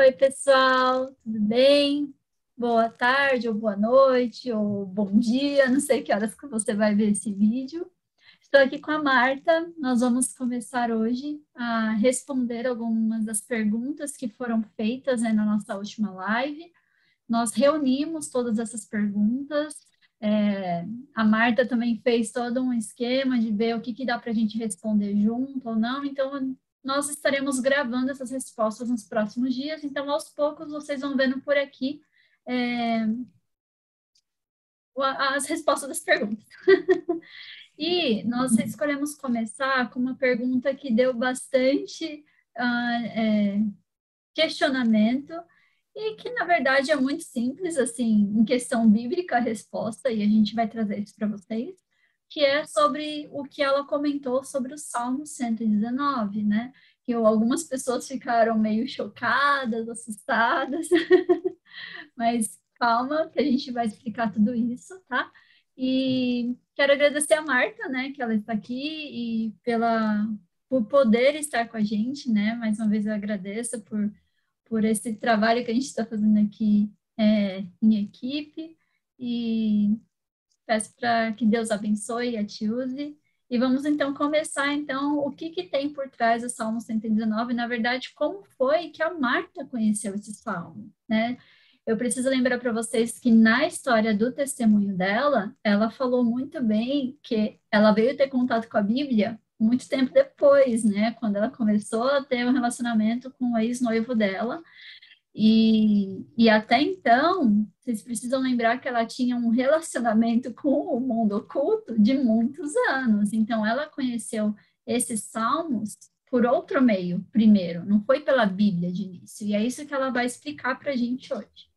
Oi, pessoal, tudo bem? Boa tarde, ou boa noite, ou bom dia, não sei que horas que você vai ver esse vídeo. Estou aqui com a Marta, nós vamos começar hoje a responder algumas das perguntas que foram feitas né, na nossa última live. Nós reunimos todas essas perguntas, é, a Marta também fez todo um esquema de ver o que, que dá para a gente responder junto ou não, então nós estaremos gravando essas respostas nos próximos dias, então aos poucos vocês vão vendo por aqui é, as respostas das perguntas. e nós escolhemos começar com uma pergunta que deu bastante uh, é, questionamento e que na verdade é muito simples, assim, em questão bíblica a resposta, e a gente vai trazer isso para vocês que é sobre o que ela comentou sobre o Salmo 119, né? Que algumas pessoas ficaram meio chocadas, assustadas, mas calma, que a gente vai explicar tudo isso, tá? E quero agradecer a Marta, né, que ela está aqui e pela por poder estar com a gente, né? Mais uma vez eu agradeço por por esse trabalho que a gente está fazendo aqui é, em equipe e Peço para que Deus abençoe e te use. E vamos então começar então o que, que tem por trás do Salmo 119, na verdade, como foi que a Marta conheceu esse salmo, né? Eu preciso lembrar para vocês que na história do testemunho dela, ela falou muito bem que ela veio ter contato com a Bíblia muito tempo depois, né? Quando ela começou a ter um relacionamento com o ex-noivo dela, e, e até então, vocês precisam lembrar que ela tinha um relacionamento com o mundo oculto de muitos anos. Então, ela conheceu esses salmos por outro meio, primeiro, não foi pela Bíblia de início. E é isso que ela vai explicar para a gente hoje.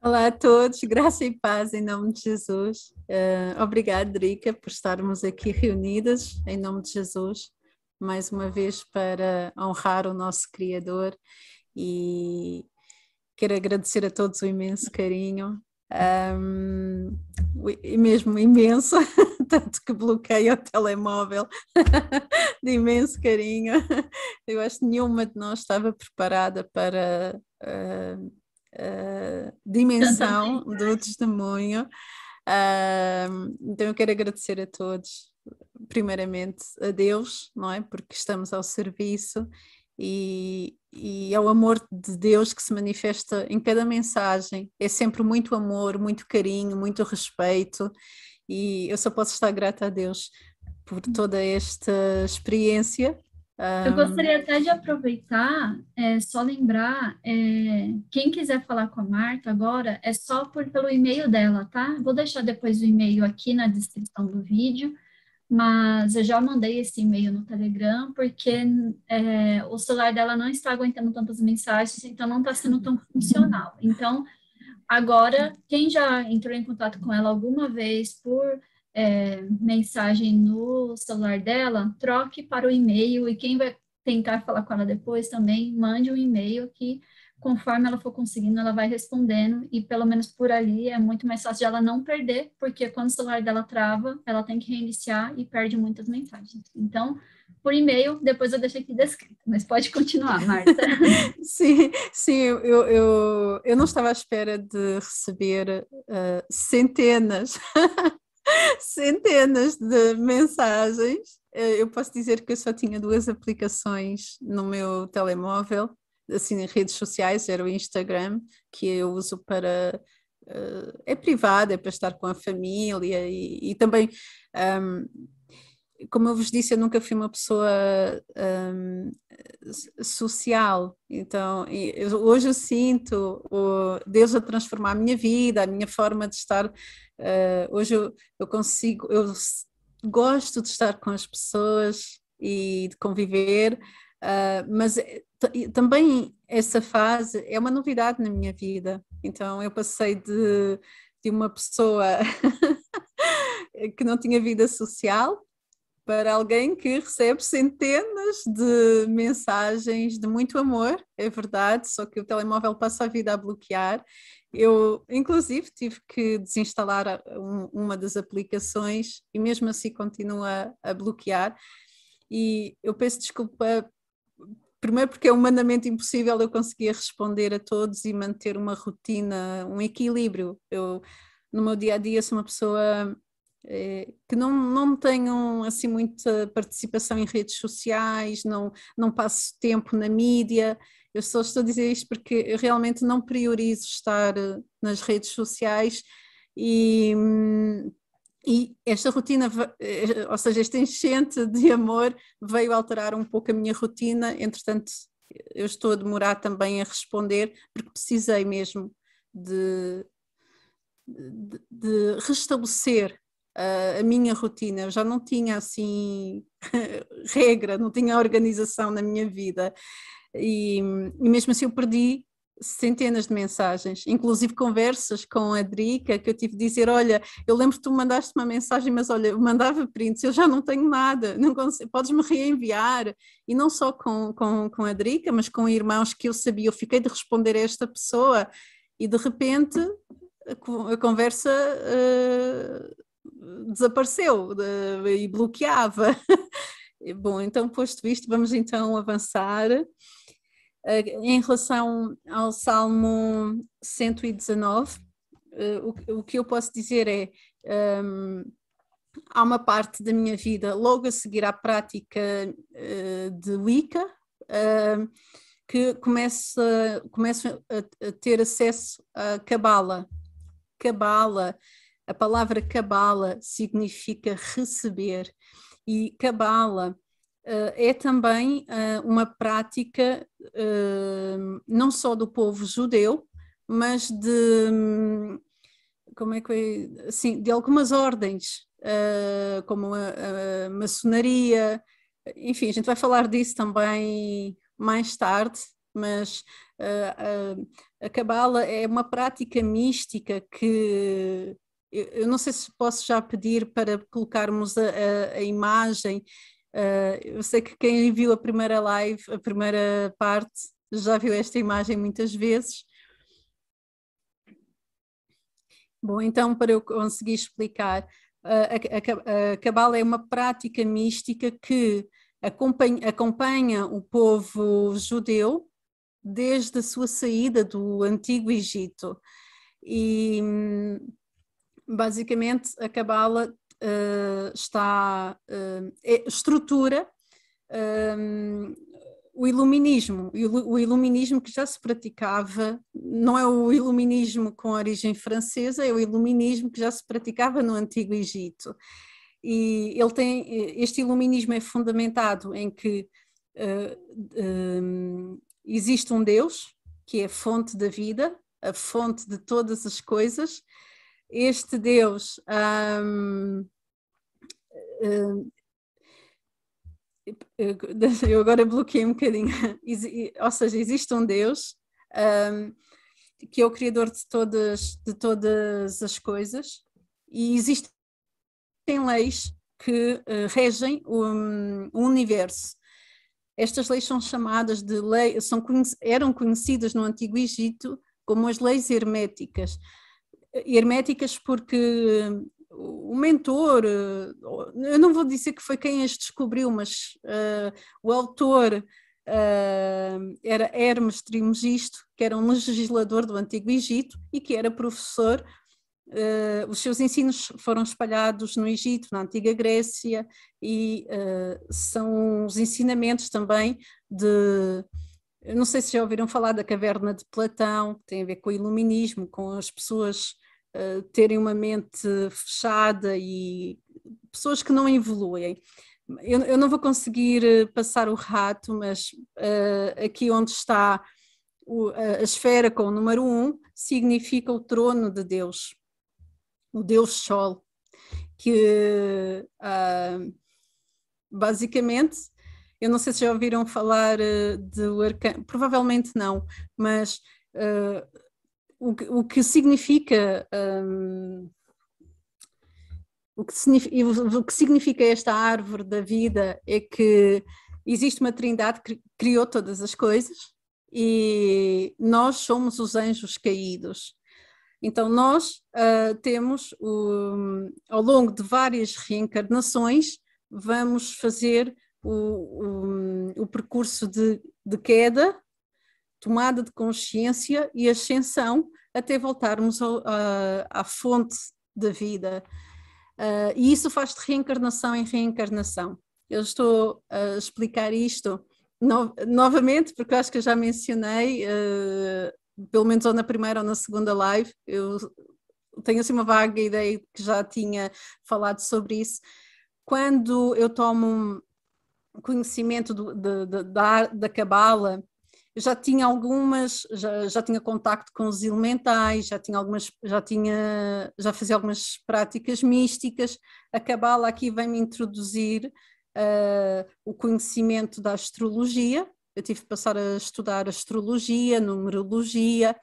Olá a todos, graça e paz em nome de Jesus. Uh, obrigada, Drica, por estarmos aqui reunidas em nome de Jesus, mais uma vez para honrar o nosso Criador e quero agradecer a todos o imenso carinho. Um, e mesmo imenso, tanto que bloqueio o telemóvel de imenso carinho. Eu acho que nenhuma de nós estava preparada para uh, a uh, dimensão do testemunho. Uh, então eu quero agradecer a todos, primeiramente a Deus, não é? Porque estamos ao serviço e, e é o amor de Deus que se manifesta em cada mensagem. É sempre muito amor, muito carinho, muito respeito, e eu só posso estar grata a Deus por toda esta experiência. Eu gostaria até de aproveitar, é, só lembrar, é, quem quiser falar com a Marta agora, é só por, pelo e-mail dela, tá? Vou deixar depois o e-mail aqui na descrição do vídeo mas eu já mandei esse e-mail no Telegram porque é, o celular dela não está aguentando tantas mensagens, então não está sendo tão funcional. Então, agora, quem já entrou em contato com ela alguma vez por é, mensagem no celular dela, troque para o e-mail e quem vai tentar falar com ela depois também, mande um e-mail que conforme ela for conseguindo, ela vai respondendo, e pelo menos por ali é muito mais fácil de ela não perder, porque quando o celular dela trava, ela tem que reiniciar e perde muitas mensagens. Então, por e-mail, depois eu deixo aqui descrito, mas pode continuar, Marta. sim, sim, eu, eu, eu não estava à espera de receber uh, centenas. centenas de mensagens. Eh, eu posso dizer que eu só tinha duas aplicações no meu telemóvel assim, redes sociais, era o Instagram, que eu uso para. Uh, é privado, é para estar com a família e, e também. Um, ehm, como eu vos disse, eu nunca fui uma pessoa um, ehm, social, então eu, hoje eu sinto o Deus a transformar a minha vida, a minha forma de estar. Uh, hoje eu, eu consigo, eu gosto de estar com as pessoas e de conviver. Uh, mas eh, também essa fase é uma novidade na minha vida. Então eu passei de, de uma pessoa que não tinha vida social para alguém que recebe centenas de mensagens de muito amor, é verdade, só que o telemóvel passa a vida a bloquear. Eu, inclusive, tive que desinstalar ah, uma das aplicações e mesmo assim continua a bloquear. E eu peço desculpa primeiro porque é humanamente impossível eu conseguir responder a todos e manter uma rotina, um equilíbrio. Eu, no meu dia a dia, sou uma pessoa é, que não, não tenho assim muita participação em redes sociais, não, não passo tempo na mídia. Eu só estou a dizer isto porque eu realmente não priorizo estar eh, nas redes sociais e hum, e esta rotina, eh, ou seja, esta enchente de amor veio alterar um pouco a minha rotina, entretanto, eu estou a demorar também a responder, porque precisei mesmo de, de, de restabelecer a, a minha rotina. Eu já não tinha assim regra, não tinha organização na minha vida. E, e mesmo assim eu perdi centenas de mensagens, inclusive conversas com a Drica, que eu tive de dizer, olha, eu lembro que tu mandaste uma mensagem, mas olha, mandava prints, eu já não tenho nada, não consigo, podes-me reenviar, e não só com, com, com a Drica, mas com irmãos que eu sabia, eu fiquei de responder a esta pessoa, e de repente a conversa uh, desapareceu uh, e bloqueava. Bom, então posto isto, vamos então avançar em relação ao Salmo 119, eh, o, que eu posso dizer é. Um, ehm, há uma parte da minha vida logo a seguir à prática eh, de Wicca, ehm, que começo, começo a, ter acesso à Cabala. Cabala, a palavra Cabala significa receber, e Cabala eh, é também eh, uma prática eh, não só do povo judeu, mas de hum, como é que é? Assim, de algumas ordens, como a, a maçonaria, enfim, a gente vai falar disso também mais tarde, mas a cabala é uma prática mística que eu não sei se posso já pedir para colocarmos a, a, a imagem Uh, eu sei que quem viu a primeira live, a primeira parte, já viu esta imagem muitas vezes. Bom, então, para eu conseguir explicar, eh, a, a, a Cabala é uma prática mística que acompanha, acompanha o povo judeu desde a sua saída do Antigo Egito. E, hum, basicamente, a Cabala eh, está uh, estrutura um, eh, o iluminismo, o iluminismo que já se praticava, não é o iluminismo com origem francesa, é o iluminismo que já se praticava no antigo Egito. E ele tem este iluminismo é fundamentado em que uh, um, existe um Deus que é a fonte da vida, a fonte de todas as coisas, este Deus um, eu agora bloqueei um bocadinho, ou seja, existe um Deus um, que é o Criador de todas, de todas as coisas e existem leis que eh, regem o, o, universo. Estas leis são chamadas de leis, eram conhecidas no Antigo Egito como as leis herméticas herméticas porque eh, o mentor, eh, eu não vou dizer que foi quem as descobriu, mas uh, o autor uh, era Hermes Trismegisto, que era um legislador do Antigo Egito e que era professor. Uh, os seus ensinos foram espalhados no Egito, na Antiga Grécia, e são os ensinamentos também de, eu não sei se já ouviram falar da caverna de Platão, que tem a ver com o iluminismo, com as pessoas eh, terem uma mente fechada e pessoas que não evoluem. Eu, eu não vou conseguir eh, passar o rato, mas uh, aqui onde está o, a esfera com o número um, significa o trono de Deus, o Deus Sol, que uh, basicamente eu não sei se já ouviram falar uh, do arcanjo, provavelmente não, mas uh, o que, o que significa. Um, o que, o que significa esta árvore da vida é que existe uma trindade que criou todas as coisas e nós somos os anjos caídos. Então, nós uh, temos, o, ao longo de várias reencarnações, vamos fazer o, o, o percurso de, de queda tomada de consciência e ascensão até voltarmos ao, a, à fonte da vida. Uh, e isso faz de reencarnação em reencarnação. Eu estou a explicar isto no, novamente, porque acho que eu já mencionei, uh, pelo menos ou na primeira ou na segunda live, eu tenho assim uma vaga ideia que já tinha falado sobre isso. Quando eu tomo um conhecimento do, de, de, da, da Cabala, já tinha algumas, já, já tinha contacto com os elementais, já tinha algumas, já tinha, já fazia algumas práticas místicas. A Cabala aqui vem-me introduzir uh, o conhecimento da astrologia. Eu tive de passar a estudar astrologia, numerologia,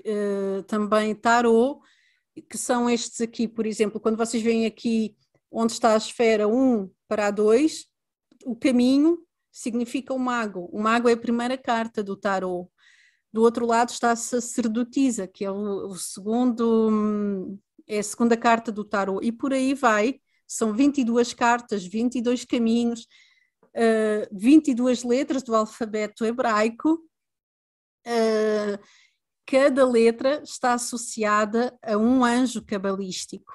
uh, também tarô, que são estes aqui, por exemplo, quando vocês veem aqui onde está a esfera 1 para a 2, o caminho significa o mago. O mago é a primeira carta do tarot. Do outro lado está a sacerdotisa, que é o, segundo hum, é a segunda carta do tarot e por aí vai. São 22 cartas, 22 caminhos, uh, eh, 22 letras do alfabeto hebraico. Uh, cada letra está associada a um anjo cabalístico.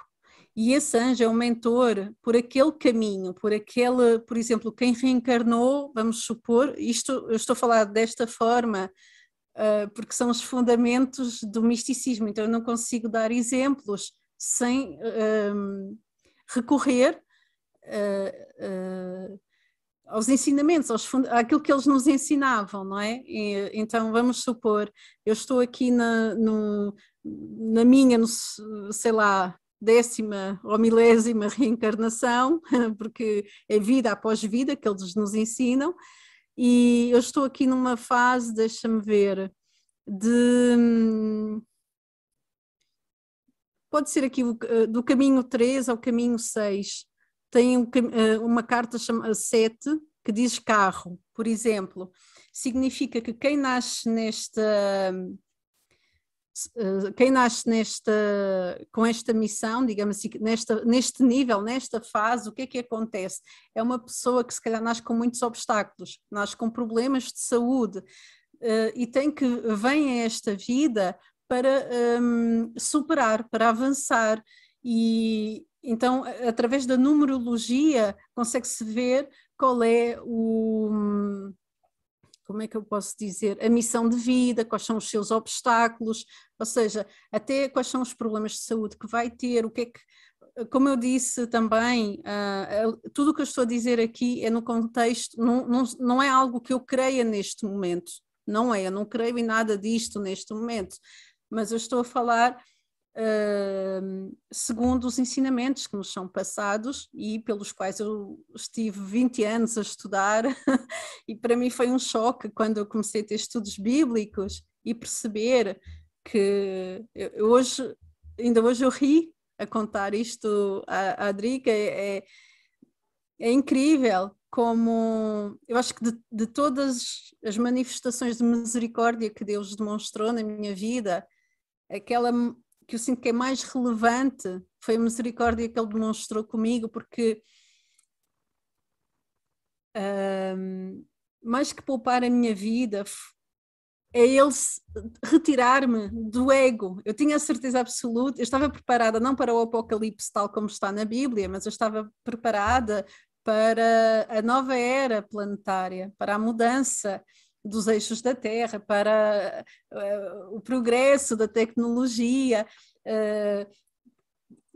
E esse anjo é um mentor por aquele caminho, por aquele, por exemplo, quem reencarnou, vamos supor, isto eu estou a falar desta forma, uh, porque são os fundamentos do misticismo, então eu não consigo dar exemplos sem um, ah, recorrer uh, uh, aos ensinamentos, aos àquilo que eles nos ensinavam, não é? E, então vamos supor, eu estou aqui na, no, na minha, no, sei lá, décima ou milésima reencarnação, porque é vida após vida que eles nos ensinam. E eu estou aqui numa fase, deixa-me ver, de. Pode ser aqui eh, do caminho 3 ao caminho 6. Tem eh, uma carta chamada 7 eh, que diz carro, por exemplo. Significa que quem nasce nesta eh, quem nasce nesta, com esta missão, digamos assim, nesta, neste nível, nesta fase, o que é que acontece? É uma pessoa que se calhar nasce com muitos obstáculos, nasce com problemas de saúde eh, e tem que, vem a esta vida para um, ehm, superar, para avançar e então, através da numerologia, consegue-se ver qual é o como é que eu posso dizer, a missão de vida, quais são os seus obstáculos, ou seja, até quais são os problemas de saúde que vai ter, o que é que, como eu disse também, uh, tudo o que eu estou a dizer aqui é no contexto, não, não, não é algo que eu creia neste momento, não é, eu não creio em nada disto neste momento, mas eu estou a falar Uh, segundo os ensinamentos que nos são passados e pelos quais eu estive 20 anos a estudar, e para mim foi um choque quando eu comecei a ter estudos bíblicos e perceber que eu, hoje, ainda hoje eu ri a contar isto à, à é, é, é incrível como eu acho que de, de todas as manifestações de misericórdia que Deus demonstrou na minha vida, aquela que eu sinto que é mais relevante foi a misericórdia que ele demonstrou comigo, porque um, mais que poupar a minha vida, é ele retirar-me do ego. Eu tinha a certeza absoluta, eu estava preparada não para o apocalipse tal como está na Bíblia, mas eu estava preparada para a nova era planetária, para a mudança dos eixos da Terra, para uh, o progresso da tecnologia. Uh,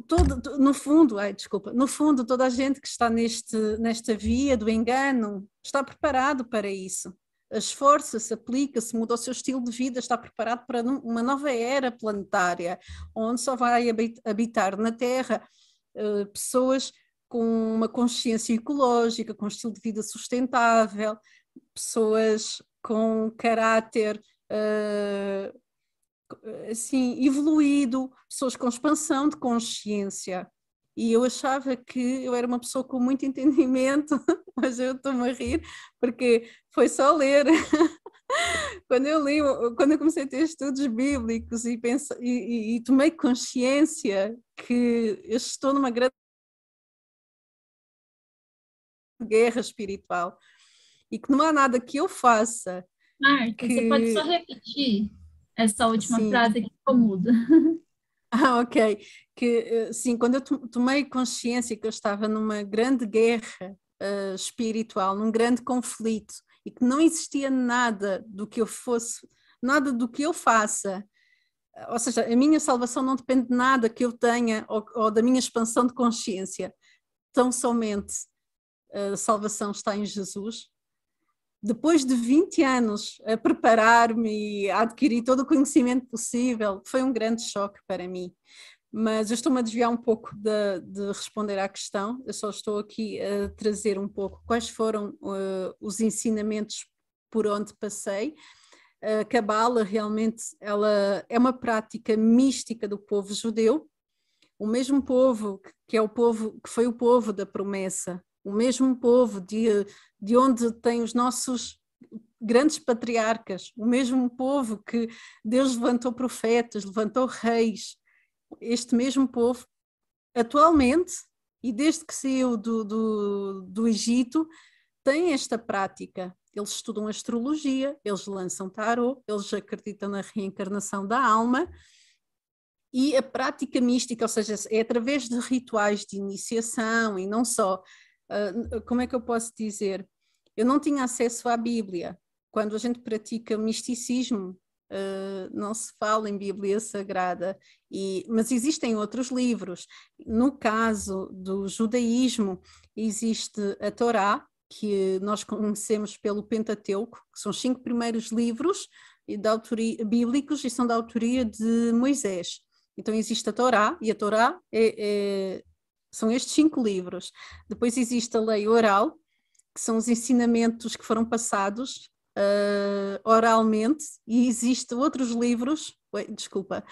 todo, no fundo, ai, desculpa, no fundo, toda a gente que está neste, nesta via do engano está preparado para isso. Esforça-se, aplica-se, muda o seu estilo de vida, está preparado para uma nova era planetária, onde só vai habitar na Terra eh, pessoas com uma consciência ecológica, com um estilo de vida sustentável, pessoas com caráter uh, assim evoluído, pessoas com expansão de consciência. E eu achava que eu era uma pessoa com muito entendimento, mas eu estou-me a rir, porque foi só ler. quando eu li, quando eu comecei a ter estudos bíblicos e, penso, e, e, e tomei consciência que eu estou numa grande guerra espiritual, e que não há nada que eu faça. Marta, que... você pode só repetir essa última sim. frase que ficou muda. Ah, ok. Que, eh, sim, quando eu tomei consciência que eu estava numa grande guerra uh, espiritual, num grande conflito, e que não existia nada do que eu fosse, nada do que eu faça, eh, ou seja, a minha salvação não depende de nada que eu tenha ou, ou da minha expansão de consciência, tão somente a salvação está em Jesus, depois de 20 anos a preparar-me e a adquirir todo o conhecimento possível, foi um grande choque para mim. Mas eu estou-me a desviar um pouco de, de, responder à questão, eu só estou aqui a trazer um pouco quais foram uh, os ensinamentos por onde passei. A uh, Cabala realmente ela é uma prática mística do povo judeu, o mesmo povo que é o povo que foi o povo da promessa o mesmo povo de, de onde tem os nossos grandes patriarcas, o mesmo povo que Deus levantou profetas, levantou reis, este mesmo povo, atualmente, e desde que saiu do, do, do Egito, tem esta prática. Eles estudam astrologia, eles lançam tarô, eles acreditam na reencarnação da alma. E a prática mística, ou seja, é através de rituais de iniciação e não só, ah, como é que eu posso dizer? Eu não tinha acesso à Bíblia. Quando a gente pratica misticismo, uh, não se fala em Bíblia Sagrada, e, mas existem outros livros. No caso do judaísmo, existe a Torá, que nós conhecemos pelo Pentateuco, que são os cinco primeiros livros da autoria, bíblicos e são da autoria de Moisés. Então existe a Torá, e a Torá é, é são estes cinco livros. Depois existe a lei oral, que são os ensinamentos que foram passados uh, oralmente, e existem outros livros. Oi, desculpa,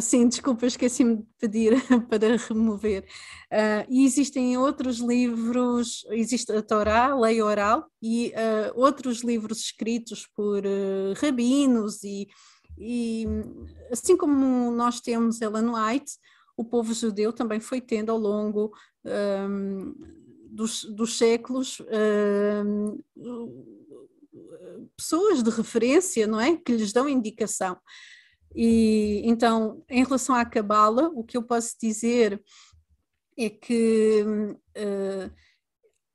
sim, desculpa, esqueci-me de pedir para remover. Uh, e existem outros livros, existe a Torá, a lei oral, e uh, outros livros escritos por rabinos e e assim como nós temos Ellen White, o povo judeu também foi tendo ao longo um, dos, dos, séculos um, pessoas de referência, não é? Que lhes dão indicação. E então, em relação à cabala, o que eu posso dizer é que uh,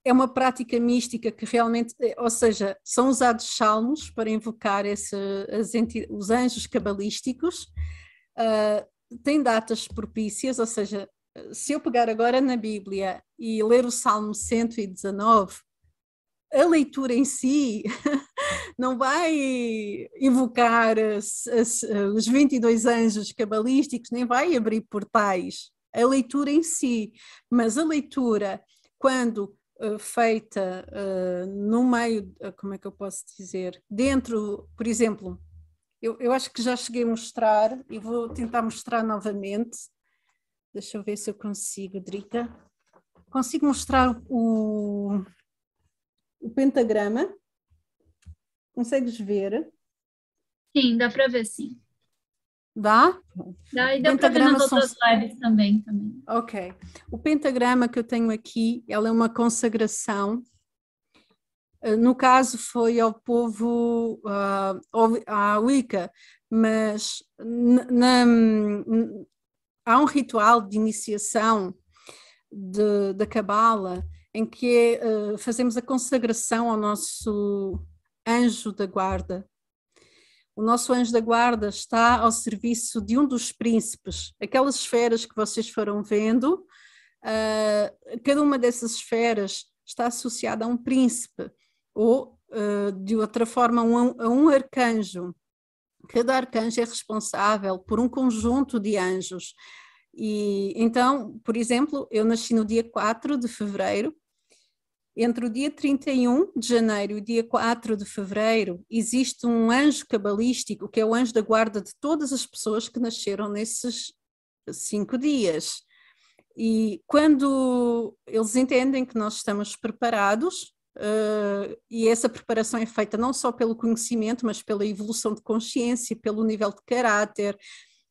é uma prática mística que realmente, eh, ou seja, são usados salmos para invocar esse, as, os anjos cabalísticos. Uh, tem datas propícias, ou seja, se eu pegar agora na Bíblia e ler o Salmo 119, a leitura em si não vai evocar as, as, os 22 anjos cabalísticos, nem vai abrir portais. A leitura em si, mas a leitura, quando uh, feita uh, no meio, eh, como é que eu posso dizer? Dentro, por exemplo, eu, eu acho que já cheguei a mostrar e vou tentar mostrar novamente. Deixa eu ver se eu consigo, Drica. Consigo mostrar o, o pentagrama? Consegues ver? Sim, dá para ver sim. Dá? Dá e dá para ver nas outras são... lives também, também. Ok. O pentagrama que eu tenho aqui, ela é uma consagração no caso, foi ao povo, uh, à Wicca, mas na, há um ritual de iniciação da Cabala em que uh, fazemos a consagração ao nosso anjo da guarda. O nosso anjo da guarda está ao serviço de um dos príncipes. Aquelas esferas que vocês foram vendo, uh, cada uma dessas esferas está associada a um príncipe ou, uh, de outra forma, um, a um arcanjo. Cada arcanjo é responsável por um conjunto de anjos. E então, por exemplo, eu nasci no dia 4 de fevereiro. Entre o dia 31 de janeiro e o dia 4 de fevereiro, existe um anjo cabalístico, que é o anjo da guarda de todas as pessoas que nasceram nesses cinco dias. E quando eles entendem que nós estamos preparados, Uh, e essa preparação é feita não só pelo conhecimento, mas pela evolução de consciência, pelo nível de caráter.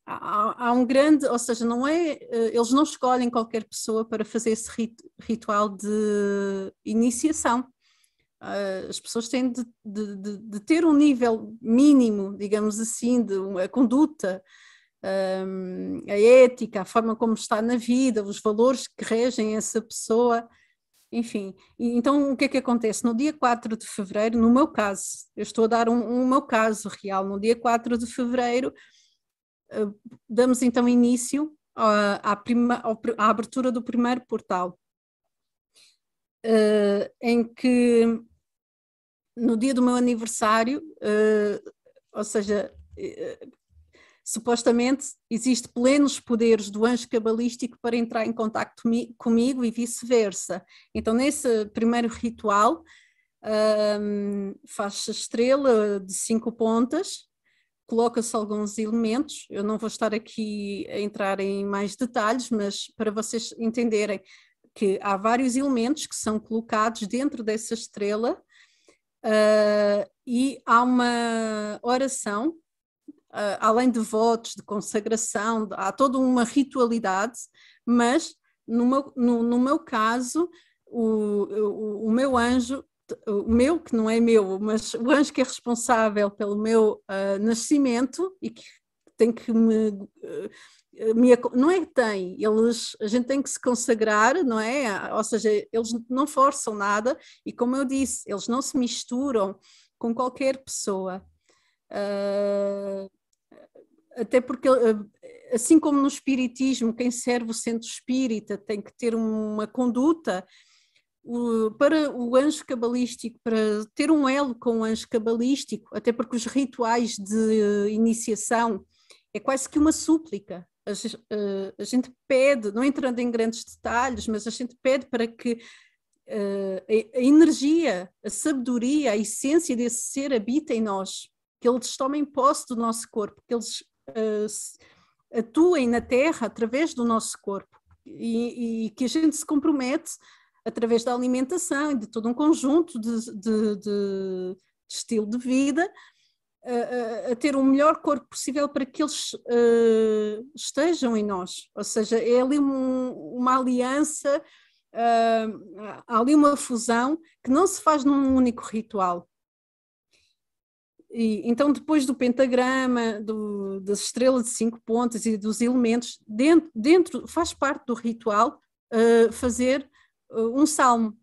Há, há um grande, ou seja, não é, uh, eles não escolhem qualquer pessoa para fazer esse rit, ritual de iniciação. Uh, as pessoas têm de, de, de, de, ter um nível mínimo, digamos assim, de uma conduta, ehm, a ética, a forma como está na vida, os valores que regem essa pessoa enfim, então o que é que acontece? No dia 4 de fevereiro, no meu caso, eu estou a dar um, um meu caso real, no dia 4 de fevereiro, eh, damos então início ah, à, prima, à abertura do primeiro portal, eh, em que no dia do meu aniversário, eh, ou seja, supostamente existe plenos poderes do anjo cabalístico para entrar em contacto comigo e vice-versa. Então, nesse primeiro ritual, um, faz-se estrela de cinco pontas, coloca-se alguns elementos. Eu não vou estar aqui a entrar em mais detalhes, mas para vocês entenderem que há vários elementos que são colocados dentro dessa estrela. Uh, e há uma oração uh, além de votos, de consagração, há toda uma ritualidade, mas no meu, no, no meu caso, o, o, o, meu anjo, o meu, que não é meu, mas o anjo que é responsável pelo meu uh, nascimento e que tem que me, ah, não é que tem, eles a gente tem que se consagrar, não é? Ou seja, eles não forçam nada e como eu disse, eles não se misturam com qualquer pessoa até porque eh, assim como no espiritismo, quem serve o centro espírita tem que ter uma conduta o, para o anjo cabalístico, para ter um elo com o anjo cabalístico, até porque os rituais de iniciação é quase que uma súplica. A, a, eh, a gente pede, não entrando em grandes detalhes, mas a gente pede para que eh, a, a energia, a sabedoria, a essência desse ser habitem em nós, que eles tomem posse do nosso corpo, que eles uh, atuem na Terra através do nosso corpo e, e, que a gente se compromete através da alimentação e de todo um conjunto de, de, de estilo de vida a, a, a, ter o melhor corpo possível para que eles uh, estejam em nós. Ou seja, é ali um, uma aliança, uh, há ali uma fusão que não se faz num único ritual, e, então, depois do pentagrama, do, das estrelas de cinco pontas e dos elementos, dentro, dentro faz parte do ritual uh, fazer uh, um salmo.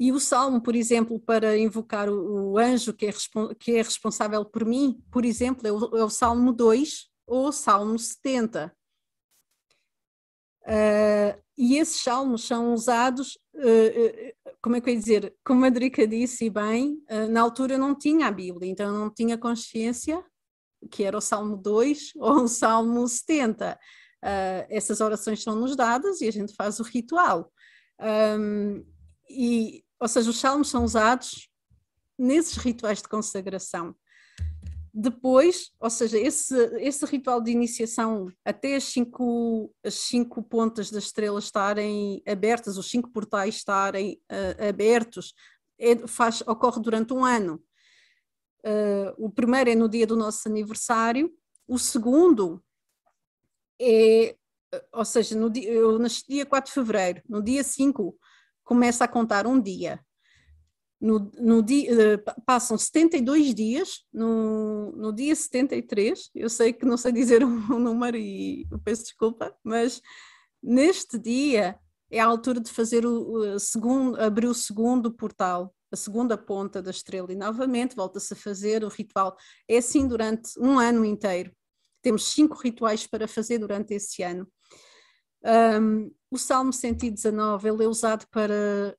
E o salmo, por exemplo, para invocar o, o anjo que é, que é, responsável por mim, por exemplo, é o, é o salmo 2 ou o salmo 70. Uh, eh, e esses salmos são usados uh, como é que eu ia dizer, como a Drica disse e bem, eh, na altura eu não tinha a Bíblia, então eu não tinha consciência que era o Salmo 2 ou o Salmo 70. Uh, eh, essas orações são-nos dadas e a gente faz o ritual. Um, e, ou seja, os salmos são usados nesses rituais de consagração depois, ou seja, esse, esse ritual de iniciação até as cinco, as cinco pontas das estrelas estarem abertas, os cinco portais estarem uh, abertos, é, faz, ocorre durante um ano. Uh, o primeiro é no dia do nosso aniversário, o segundo é, ou seja, no dia, eu nasci dia 4 de fevereiro, no dia 5 começa a contar um dia. No, no dia, eh, passam 72 dias, no, no dia 73, eu sei que não sei dizer o número e peço desculpa, mas neste dia é a altura de fazer o, o segundo, abrir o segundo portal, a segunda ponta da estrela, e novamente volta-se a fazer o ritual. É assim durante um ano inteiro. Temos cinco rituais para fazer durante esse ano. Um, o Salmo 119 ele é usado para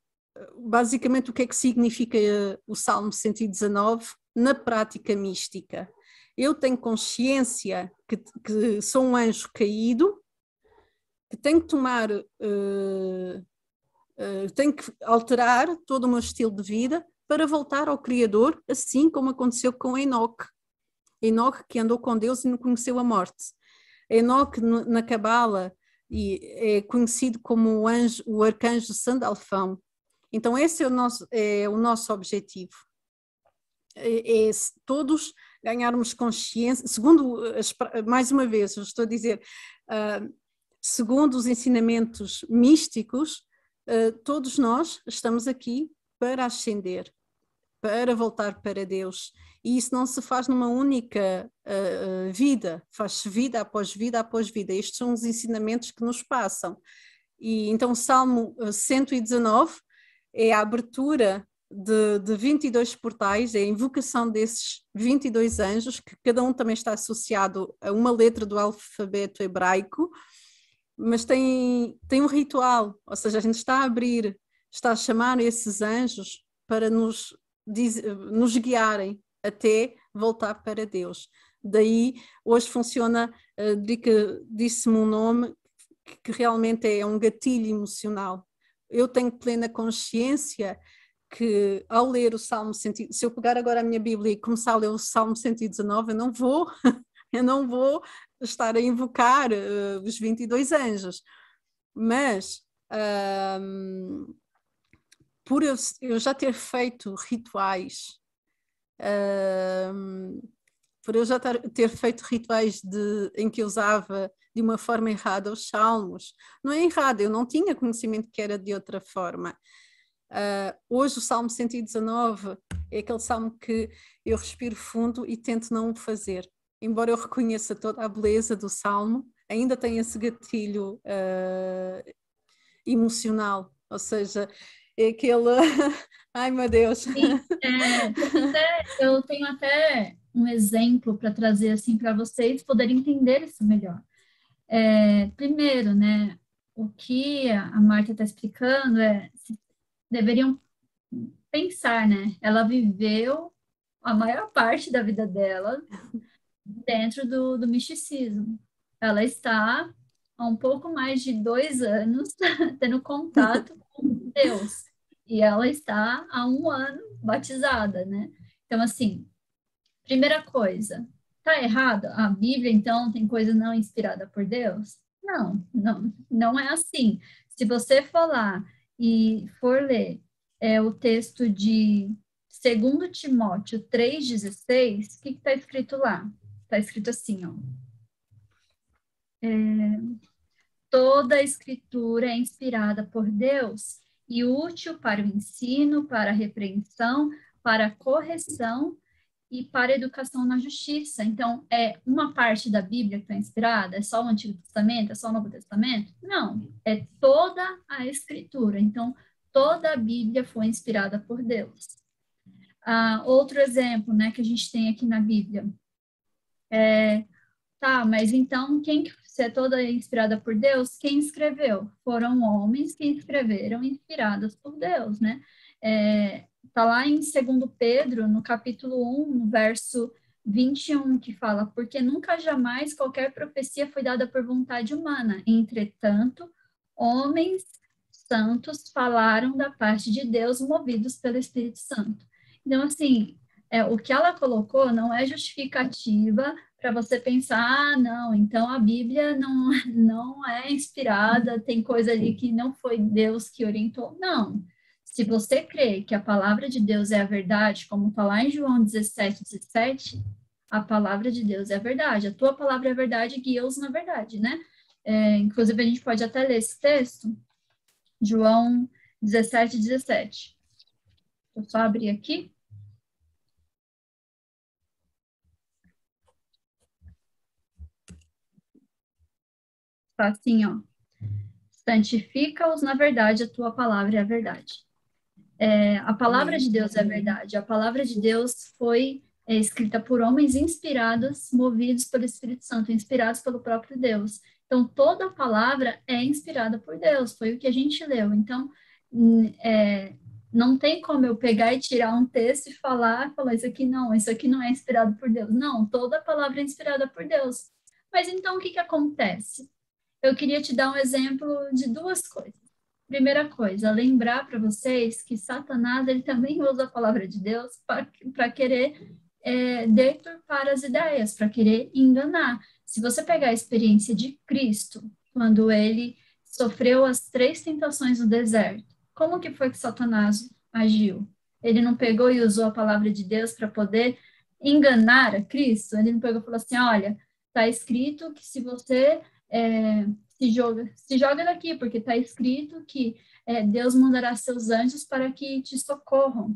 basicamente o que é que significa eh, o Salmo 119 na prática mística. Eu tenho consciência que, que sou um anjo caído, que tenho que tomar, uh, uh, tenho que alterar todo o meu estilo de vida para voltar ao Criador, assim como aconteceu com Enoch. Enoch que andou com Deus e não conheceu a morte. Enoch na Cabala é conhecido como o, anjo, o arcanjo Sandalfão, então, esse é o nosso, é, o nosso objetivo. É, é todos ganharmos consciência, segundo, as, mais uma vez, eu estou a dizer, uh, segundo os ensinamentos místicos, uh, todos nós estamos aqui para ascender, para voltar para Deus. E isso não se faz numa única uh, vida, faz-se vida após vida após vida. Estes são os ensinamentos que nos passam. E então, Salmo 119 é a abertura de, de 22 portais, é a invocação desses 22 anjos, que cada um também está associado a uma letra do alfabeto hebraico, mas tem, tem um ritual, ou seja, a gente está a abrir, está a chamar esses anjos para nos, diz, nos guiarem até voltar para Deus. Daí, hoje funciona, uh, disse-me um nome que realmente é um gatilho emocional eu tenho plena consciência que ao ler o Salmo 119, se eu pegar agora a minha Bíblia e começar a ler o Salmo 119, eu não vou, eu não vou estar a invocar uh, os 22 anjos. Mas por eu, eu, já ter feito rituais, por eu já ter feito rituais de, em que eu usava de uma forma errada os salmos. Não é errado, eu não tinha conhecimento que era de outra forma. Uh, hoje o Salmo 119 é aquele salmo que eu respiro fundo e tento não o fazer. Embora eu reconheça toda a beleza do salmo, ainda tem esse gatilho uh, emocional, ou seja, é aquele ai meu Deus. Sim, é, é eu tenho até um exemplo para trazer assim para vocês poderem entender isso melhor. É, primeiro, né, o que a Marta está explicando é deveriam pensar, né? Ela viveu a maior parte da vida dela dentro do, do misticismo. Ela está há um pouco mais de dois anos tendo contato com Deus e ela está há um ano batizada, né? Então, assim, Primeira coisa, tá errado? A Bíblia, então, tem coisa não inspirada por Deus? Não, não, não é assim. Se você for lá e for ler é, o texto de 2 Timóteo 3,16, o que está escrito lá? Está escrito assim, ó. É, toda a escritura é inspirada por Deus e útil para o ensino, para a repreensão, para a correção, e para a educação na justiça. Então, é uma parte da Bíblia que está inspirada? É só o Antigo Testamento? É só o Novo Testamento? Não, é toda a Escritura. Então, toda a Bíblia foi inspirada por Deus. Ah, outro exemplo né, que a gente tem aqui na Bíblia. É, tá, mas então, quem se é toda inspirada por Deus, quem escreveu? Foram homens que escreveram inspiradas por Deus, né? É, Está lá em 2 Pedro, no capítulo 1, no verso 21, que fala: Porque nunca jamais qualquer profecia foi dada por vontade humana. Entretanto, homens santos falaram da parte de Deus, movidos pelo Espírito Santo. Então, assim, é, o que ela colocou não é justificativa para você pensar, ah, não, então a Bíblia não, não é inspirada, tem coisa ali que não foi Deus que orientou. Não, se você crê que a palavra de Deus é a verdade, como está lá em João 17, 17, a palavra de Deus é a verdade. A tua palavra é a verdade, guia-os na verdade, né? É, inclusive, a gente pode até ler esse texto, João 17, 17. Vou só abrir aqui. Tá assim, ó. Santifica-os na verdade, a tua palavra é a verdade. É, a palavra de Deus é a verdade. A palavra de Deus foi é, escrita por homens inspirados, movidos pelo Espírito Santo, inspirados pelo próprio Deus. Então, toda palavra é inspirada por Deus, foi o que a gente leu. Então, é, não tem como eu pegar e tirar um texto e falar, falar isso aqui não, isso aqui não é inspirado por Deus. Não, toda palavra é inspirada por Deus. Mas então, o que, que acontece? Eu queria te dar um exemplo de duas coisas. Primeira coisa, lembrar para vocês que Satanás ele também usa a palavra de Deus para querer é, deturpar as ideias, para querer enganar. Se você pegar a experiência de Cristo, quando ele sofreu as três tentações no deserto, como que foi que Satanás agiu? Ele não pegou e usou a palavra de Deus para poder enganar a Cristo? Ele não pegou e falou assim: olha, está escrito que se você é, se joga, se joga daqui, porque está escrito que é, Deus mandará seus anjos para que te socorram.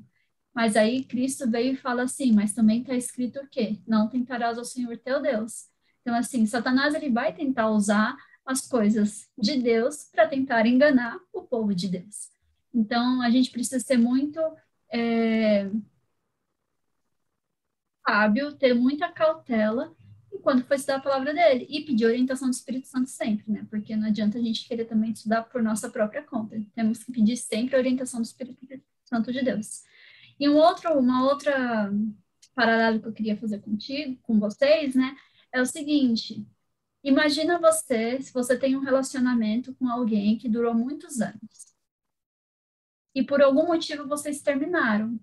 Mas aí Cristo veio e fala assim, mas também está escrito o quê? Não tentarás ao Senhor teu Deus. Então, assim, Satanás ele vai tentar usar as coisas de Deus para tentar enganar o povo de Deus. Então, a gente precisa ser muito é, sábio, ter muita cautela quando foi estudar a palavra dele. E pedir orientação do Espírito Santo sempre, né? Porque não adianta a gente querer também estudar por nossa própria conta. Temos que pedir sempre a orientação do Espírito Santo de Deus. E um outro, uma outra paralelo que eu queria fazer contigo, com vocês, né? É o seguinte: imagina você, se você tem um relacionamento com alguém que durou muitos anos. E por algum motivo vocês terminaram.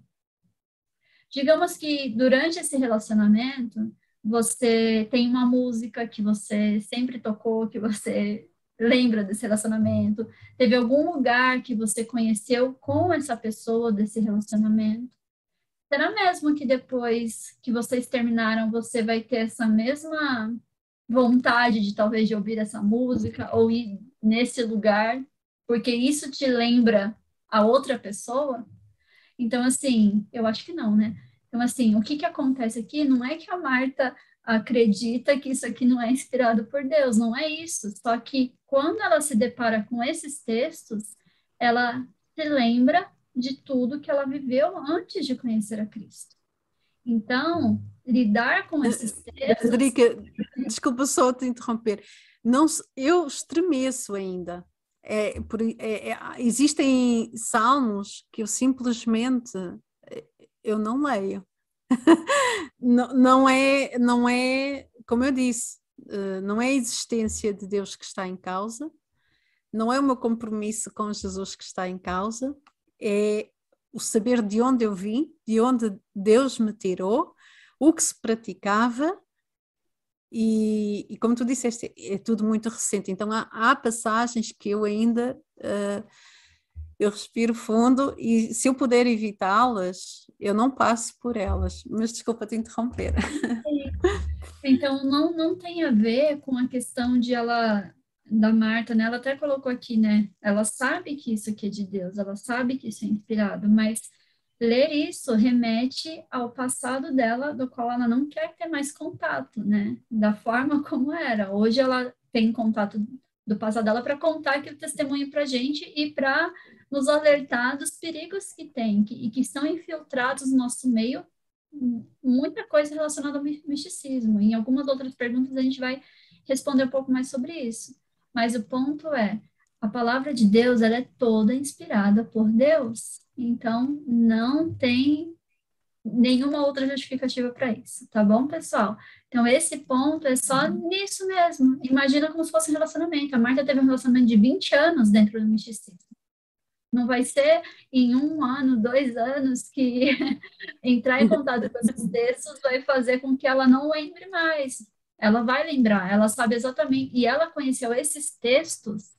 Digamos que durante esse relacionamento, você tem uma música que você sempre tocou, que você lembra desse relacionamento? Teve algum lugar que você conheceu com essa pessoa desse relacionamento? Será mesmo que depois que vocês terminaram, você vai ter essa mesma vontade de talvez de ouvir essa música ou ir nesse lugar, porque isso te lembra a outra pessoa? Então, assim, eu acho que não, né? Então, assim, o que, que acontece aqui não é que a Marta acredita que isso aqui não é inspirado por Deus, não é isso. Só que quando ela se depara com esses textos, ela se lembra de tudo que ela viveu antes de conhecer a Cristo. Então, lidar com é, esses é, é, textos. Rodrigo, desculpa só te interromper. Não, eu estremeço ainda. É, por, é, é, existem salmos que eu simplesmente eu não leio. não, não, é, não é, como eu disse, eh, não é a existência de Deus que está em causa, não é o meu compromisso com Jesus que está em causa, é o saber de onde eu vim, de onde Deus me tirou, o que se praticava. E, e como tu disseste, é tudo muito recente. Então há, há passagens que eu ainda uh, eu respiro fundo e se eu puder evitá-las, eu não passo por elas. Mas desculpa te interromper. Então não, não tem a ver com a questão de ela da Marta, né? Ela até colocou aqui, né? Ela sabe que isso aqui é de Deus, ela sabe que isso é inspirado, mas ler isso remete ao passado dela, do qual ela não quer ter mais contato, né? Da forma como era. Hoje ela tem contato do passado dela para contar aquele testemunho para a gente e para nos alertar dos perigos que tem que, e que estão infiltrados no nosso meio muita coisa relacionada ao misticismo. Em algumas outras perguntas a gente vai responder um pouco mais sobre isso. Mas o ponto é, a palavra de Deus ela é toda inspirada por Deus. Então não tem nenhuma outra justificativa para isso, tá bom, pessoal? Então, esse ponto é só nisso mesmo. Imagina como se fosse um relacionamento. A Marta teve um relacionamento de 20 anos dentro do misticismo. Não vai ser em um ano, dois anos que entrar em contato com esses textos vai fazer com que ela não lembre mais. Ela vai lembrar, ela sabe exatamente. E ela conheceu esses textos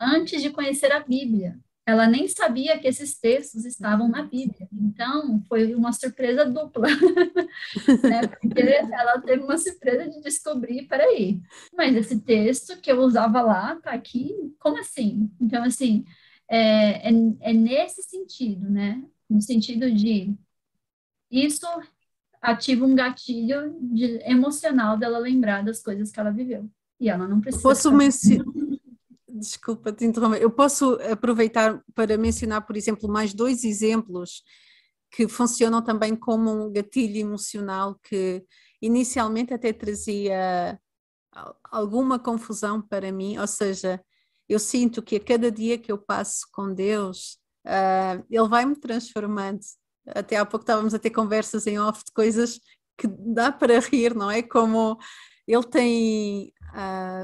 antes de conhecer a Bíblia ela nem sabia que esses textos estavam na Bíblia. Então, foi uma surpresa dupla, né? Porque ela teve uma surpresa de descobrir, peraí, mas esse texto que eu usava lá tá aqui, como assim? Então, assim, é, é, é nesse sentido, né? No sentido de isso ativa um gatilho de, emocional dela lembrar das coisas que ela viveu. E ela não precisa. Fosse uma, uhum desculpa te interromper. Eu posso aproveitar para mencionar, por exemplo, mais dois exemplos que funcionam também como um gatilho emocional que inicialmente até trazia alguma confusão para mim, ou seja, eu sinto que a cada dia que eu passo com Deus, uh, Ele vai-me transformando. Até há pouco estávamos a ter conversas em off de coisas que dá para rir, não é? Como Ele tem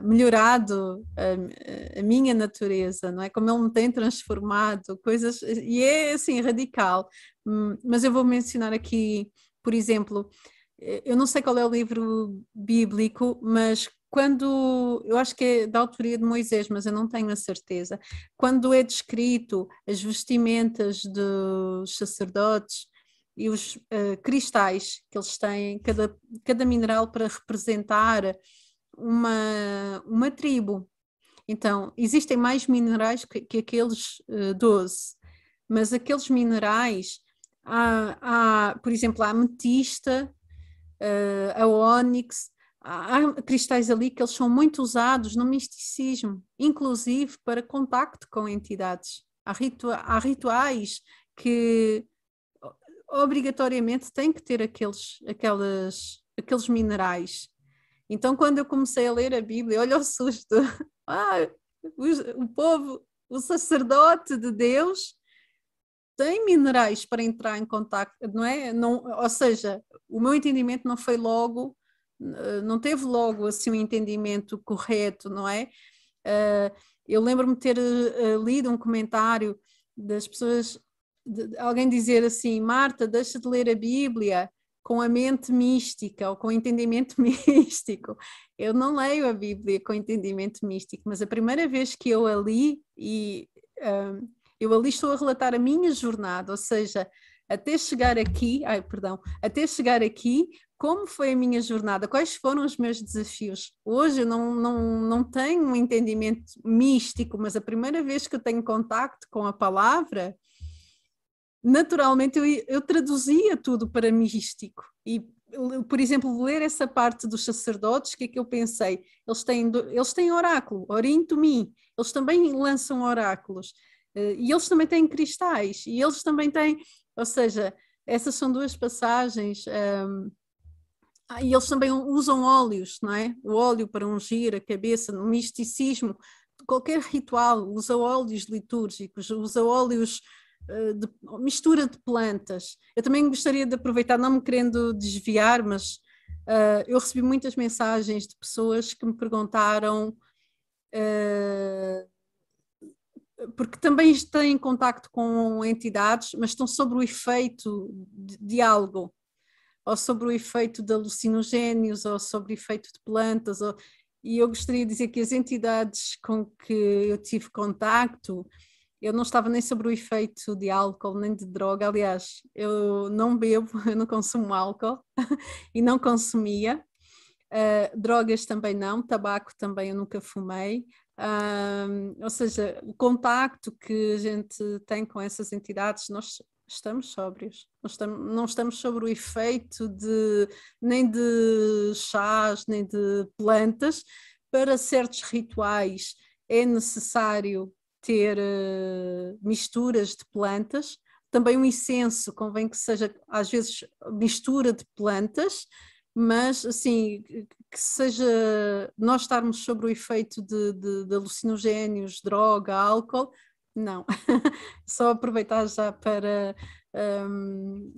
melhorado a, a, minha natureza, não é? Como ele me tem transformado, coisas. E é assim, radical. Hum, mas eu vou mencionar aqui, por exemplo, eh, eu não sei qual é o livro bíblico, mas quando, eu acho que é da autoria de Moisés, mas eu não tenho a certeza, quando é descrito as vestimentas dos sacerdotes e os uh, cristais que eles têm, cada, cada mineral para representar uma, uma tribo. Então, existem mais minerais que, que aqueles uh, eh, 12, mas aqueles minerais, há, há por exemplo, a ametista, uh, a ônix, há, há cristais ali que eles são muito usados no misticismo, inclusive para contacto com entidades. Há, ritua há rituais que obrigatoriamente têm que ter aqueles, aquelas, aqueles minerais então, quando eu comecei a ler a Bíblia, olha o susto! Ah, o povo, o sacerdote de Deus tem minerais para entrar em contato, não é? Não, ou seja, o meu entendimento não foi logo, eh, não teve logo assim um entendimento correto, não é? Eh, eu lembro-me de ter eh, lido um comentário das pessoas, de, alguém dizer assim, Marta, deixa de ler a Bíblia, com a mente mística ou com o entendimento místico. Eu não leio a Bíblia com entendimento místico, mas a primeira vez que eu a li, e um, eu ali estou a relatar a minha jornada, ou seja, até chegar aqui, ai, perdão, até chegar aqui, como foi a minha jornada, quais foram os meus desafios. Hoje eu não, não, não tenho um entendimento místico, mas a primeira vez que eu tenho contacto com a palavra, naturalmente eu, eu traduzia tudo para místico e por exemplo, ler essa parte dos sacerdotes, o que é que eu pensei? Eles têm, eles têm oráculo, orinto-me, eles também lançam oráculos, eh, e eles também têm cristais, e eles também têm, ou seja, essas são duas passagens, um, ehm, ah, e eles também usam óleos, não é? O óleo para ungir a cabeça, no misticismo, qualquer ritual usa óleos litúrgicos, usa óleos eh, de, mistura de plantas. Eu também gostaria de aproveitar, não me querendo desviar, mas uh, eu recebi muitas mensagens de pessoas que me perguntaram, uh, porque também têm contacto com entidades, mas estão sobre o efeito de, de algo, ou sobre o efeito de alucinogénios, ou sobre o efeito de plantas, ou... e eu gostaria de dizer que as entidades com que eu tive contacto eu não estava nem sobre o efeito de álcool nem de droga. Aliás, eu não bebo, eu não consumo álcool e não consumia. Uh, drogas também não, tabaco também eu nunca fumei. Uh, ou seja, o contacto que a gente tem com essas entidades, nós estamos sóbrios, não estamos, não estamos sobre o efeito de nem de chás, nem de plantas. Para certos rituais é necessário ter uh, misturas de plantas. Também o incenso convém que seja, às vezes, mistura de plantas, mas assim, que seja nós estarmos sobre o efeito de, de, de alucinogénios, droga, álcool, não. Só aproveitar já para um,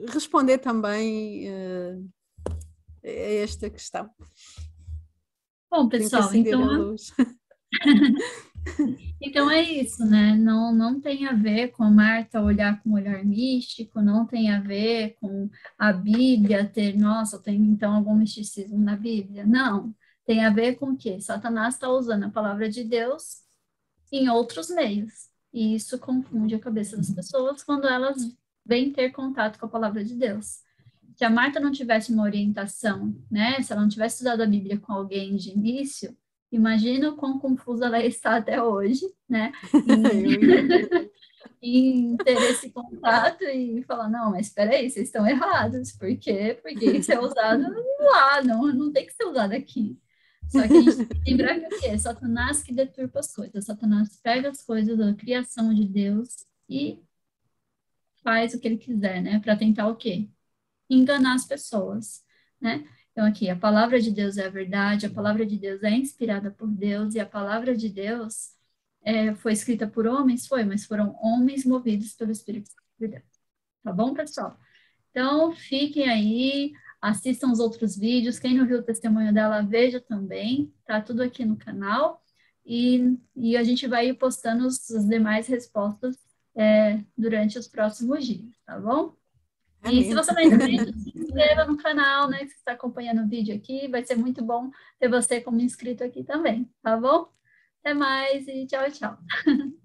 ehm, responder também uh, a esta questão. Bom, pessoal, então. Então é isso, né? Não, não tem a ver com a Marta olhar com um olhar místico, não tem a ver com a Bíblia ter, nossa, tem então algum misticismo na Bíblia. Não. Tem a ver com o que Satanás está usando a palavra de Deus em outros meios. E isso confunde a cabeça das pessoas quando elas vêm ter contato com a palavra de Deus. Se a Marta não tivesse uma orientação, né? Se ela não tivesse estudado a Bíblia com alguém de início, o quão confusa ela está até hoje, né? Em, em ter esse contato e falar, não, mas espera aí, vocês estão errados. Por quê? Porque isso é usado lá, não, não tem que ser usado aqui. Só que a gente tem que lembrar que o quê? Satanás que deturpa as coisas. Satanás pega as coisas da criação de Deus e faz o que ele quiser, né? Para tentar o quê? Enganar as pessoas, né? Então, aqui, a palavra de Deus é a verdade, a palavra de Deus é inspirada por Deus, e a palavra de Deus é, foi escrita por homens? Foi, mas foram homens movidos pelo Espírito de Deus. Tá bom, pessoal? Então, fiquem aí, assistam os outros vídeos. Quem não viu o testemunho dela, veja também. Tá tudo aqui no canal. E, e a gente vai postando as demais respostas é, durante os próximos dias, tá bom? e se você não é inscrito, se inscreva no canal, né? Se está acompanhando o vídeo aqui. Vai ser muito bom ter você como inscrito aqui também, tá bom? Até mais e tchau, tchau.